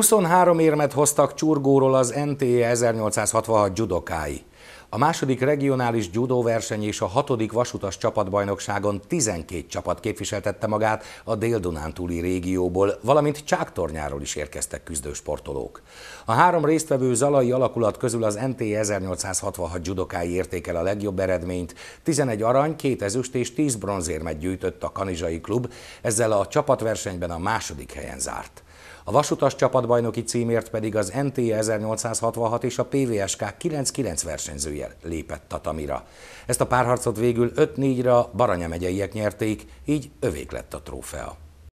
23 érmet hoztak csurgóról az NTE 1866 judokái. A második regionális judóverseny és a hatodik vasutas csapatbajnokságon 12 csapat képviseltette magát a dél-dunántúli régióból, valamint Csáktornyáról is érkeztek küzdősportolók. A három résztvevő zalai alakulat közül az NT 1866 judokái érték el a legjobb eredményt, 11 arany, 2 ezüst és 10 bronzérmet gyűjtött a kanizsai klub, ezzel a csapatversenyben a második helyen zárt. A vasutas csapatbajnoki címért pedig az NT 1866 és a PVSK 99 versenyzői előjel lépett tatamira. Ezt a párharcot végül 5-4-re a Baranya megyeiek nyerték, így övék lett a trófea.